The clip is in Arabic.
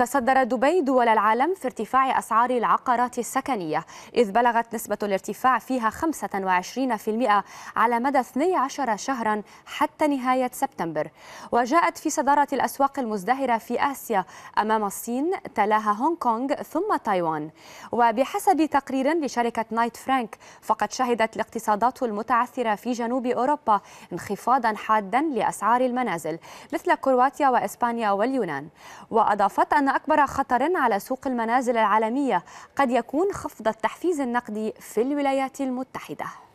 تصدر دبي دول العالم في ارتفاع أسعار العقارات السكنية إذ بلغت نسبة الارتفاع فيها 25% على مدى 12 شهرا حتى نهاية سبتمبر وجاءت في صدارة الأسواق المزدهرة في آسيا أمام الصين تلاها هونغ كونغ ثم تايوان وبحسب تقرير لشركة نايت فرانك فقد شهدت الاقتصادات المتعثرة في جنوب أوروبا انخفاضا حادا لأسعار المنازل مثل كرواتيا وإسبانيا واليونان وأضافت أن أكبر خطر على سوق المنازل العالمية قد يكون خفض التحفيز النقدي في الولايات المتحدة